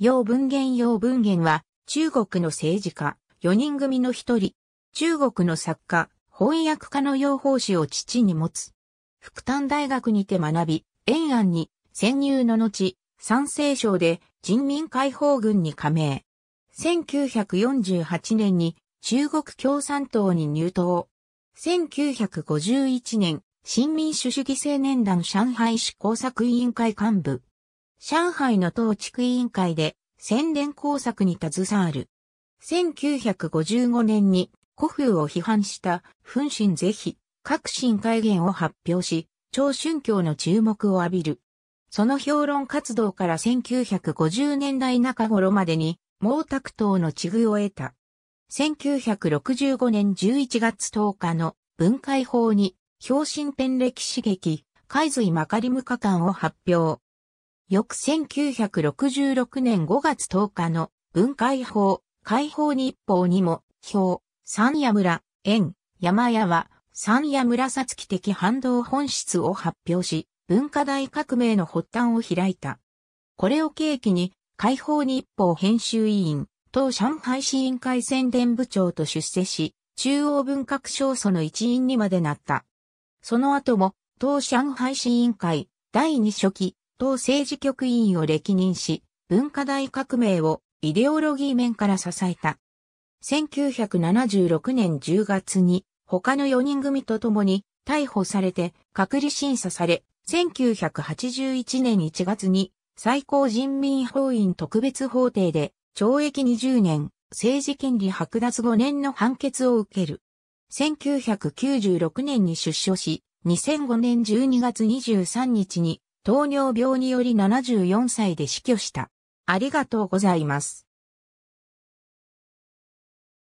楊文元楊文元は、中国の政治家、4人組の一人。中国の作家、翻訳家の楊法師を父に持つ。福旦大学にて学び、延安に潜入の後、山西省で人民解放軍に加盟。1948年に中国共産党に入党。1951年、新民主主義青年団上海市工作委員会幹部。上海の統地区委員会で宣伝工作に携わる。1955年に古風を批判した奮身。是非、革新改元を発表し、超春教の注目を浴びる。その評論活動から1950年代中頃までに毛沢東の地遇を得た。1965年11月10日の文化法に、表新ペ歴刺激、海水まかりむか感を発表。翌1966年5月10日の文解法、解放日報にも、表、三夜村、園、山屋は、三夜紫的反動本質を発表し、文化大革命の発端を開いた。これを契機に、解放日報編集委員、当上海市委員会宣伝部長と出世し、中央文革省組の一員にまでなった。その後も、当上海市委員会、第二書記、党政治局委員を歴任し、文化大革命をイデオロギー面から支えた。1976年10月に他の4人組と共に逮捕されて隔離審査され、1981年1月に最高人民法院特別法廷で懲役20年、政治権利剥奪5年の判決を受ける。1996年に出所し、2005年12月23日に糖尿病により74歳で死去した。ありがとうございます。